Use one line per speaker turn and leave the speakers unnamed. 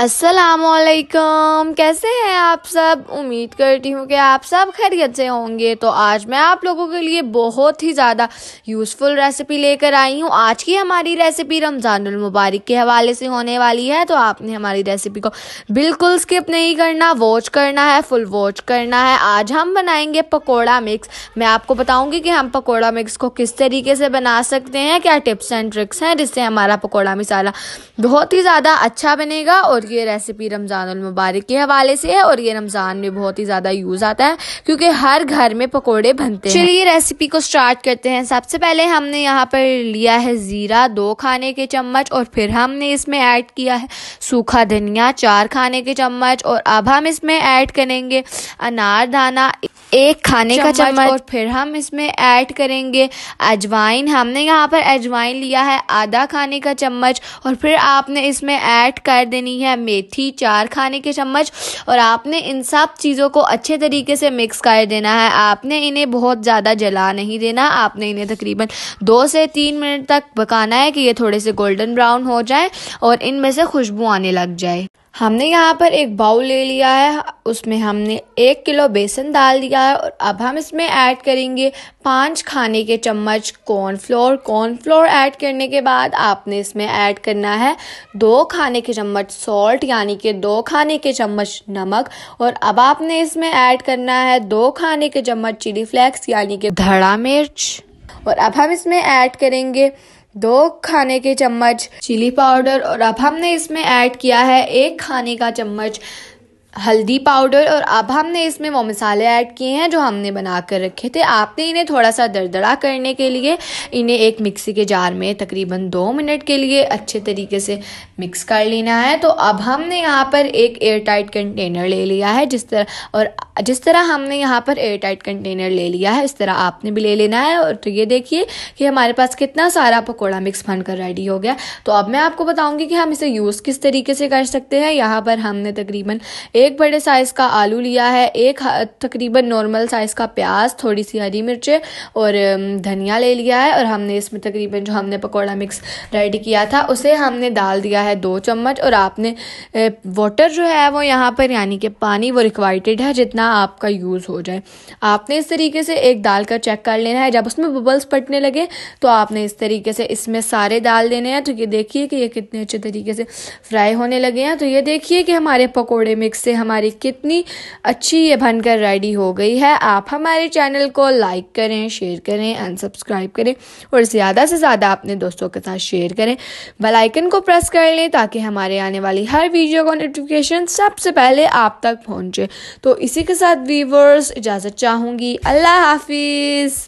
असलकम कैसे हैं आप सब उम्मीद करती हूँ कि आप सब खैरियत से होंगे तो आज मैं आप लोगों के लिए बहुत ही ज़्यादा यूज़फुल रेसिपी लेकर आई हूँ आज की हमारी रेसिपी रमज़ानुल मुबारक के हवाले से होने वाली है तो आपने हमारी रेसिपी को बिल्कुल स्किप नहीं करना वॉच करना है फुल वॉच करना है आज हम बनाएंगे पकौड़ा मिक्स मैं आपको बताऊँगी कि हम पकौड़ा मिक्स को किस तरीके से बना सकते हैं क्या टिप्स एंड ट्रिक्स हैं जिससे हमारा पकौड़ा मिसाला बहुत ही ज़्यादा अच्छा बनेगा और और ये रेसिपी रमज़ान मुबारक के हवाले से है और ये रमज़ान में बहुत ही ज़्यादा यूज़ आता है क्योंकि हर घर में पकौड़े बनते हैं चलिए रेसिपी को स्टार्ट करते हैं सबसे पहले हमने यहाँ पर लिया है ज़ीरा दो खाने के चम्मच और फिर हमने इसमें ऐड किया है सूखा धनिया चार खाने के चम्मच और अब हम इसमें ऐड करेंगे अनारदाना एक खाने का चम्मच और फिर हम इसमें ऐड करेंगे अजवाइन हमने यहाँ पर अजवाइन लिया है आधा खाने का चम्मच और फिर आपने इसमें ऐड कर देनी है मेथी चार खाने के चम्मच और आपने इन सब चीज़ों को अच्छे तरीके से मिक्स कर देना है आपने इन्हें बहुत ज़्यादा जला नहीं देना आपने इन्हें तकरीबन दो से तीन मिनट तक पकाना है कि ये थोड़े से गोल्डन ब्राउन हो जाए और इनमें से खुशबू आने लग जाए हमने यहाँ पर एक बाउल ले लिया है उसमें हमने एक किलो बेसन डाल दिया है और अब हम इसमें ऐड करेंगे पांच खाने के चम्मच कॉर्नफ्लोर कॉर्नफ्लोर ऐड करने के बाद आपने इसमें ऐड करना है दो खाने के चम्मच सॉल्ट यानी कि दो खाने के चम्मच नमक और अब आपने इसमें ऐड करना है दो खाने के चम्मच चिली फ्लेक्स यानी कि धड़ा मिर्च और अब हम इसमें ऐड करेंगे दो खाने के चम्मच चिली पाउडर और अब हमने इसमें ऐड किया है एक खाने का चम्मच हल्दी पाउडर और अब हमने इसमें वो मसाले ऐड किए हैं जो हमने बना कर रखे थे आपने इन्हें थोड़ा सा दरदरा करने के लिए इन्हें एक मिक्सी के जार में तकरीबन दो मिनट के लिए अच्छे तरीके से मिक्स कर लेना है तो अब हमने यहाँ पर एक एयर टाइट कंटेनर ले लिया है जिस तरह और जिस तरह हमने यहाँ पर एयर टाइट कंटेनर ले लिया है इस तरह आपने भी ले लेना है और तो ये देखिए कि हमारे पास कितना सारा पकौड़ा मिक्स बन कर रेडी हो गया तो अब मैं आपको बताऊँगी कि हम इसे यूज़ किस तरीके से कर सकते हैं यहाँ पर हमने तकरीबन एक बड़े साइज़ का आलू लिया है एक तकरीबन नॉर्मल साइज़ का प्याज थोड़ी सी हरी मिर्चें और धनिया ले लिया है और हमने इसमें तकरीबन जो हमने पकौड़ा मिक्स रेडी किया था उसे हमने डाल दिया है दो चम्मच और आपने वाटर जो है वो यहाँ पर यानी कि पानी वो रिक्वाइटेड है जितना आपका यूज़ हो जाए आपने इस तरीके से एक दाल का चेक कर लेना है जब उसमें बबल्स पटने लगे तो आपने इस तरीके से इसमें सारे डाल देने हैं तो ये देखिए कि ये कितने अच्छे तरीके से फ्राई होने लगे हैं तो ये देखिए कि हमारे पकौड़े मिक्स से से हमारी कितनी अच्छी ये बनकर रेडी हो गई है आप हमारे चैनल को लाइक करें शेयर करें एंड सब्सक्राइब करें और ज़्यादा से ज़्यादा अपने दोस्तों के साथ शेयर करें बेलाइकन को प्रेस कर लें ताकि हमारे आने वाली हर वीडियो का नोटिफिकेशन सबसे पहले आप तक पहुँचे तो इसी के साथ वीवर्स इजाज़त चाहूँगी अल्लाह हाफिज़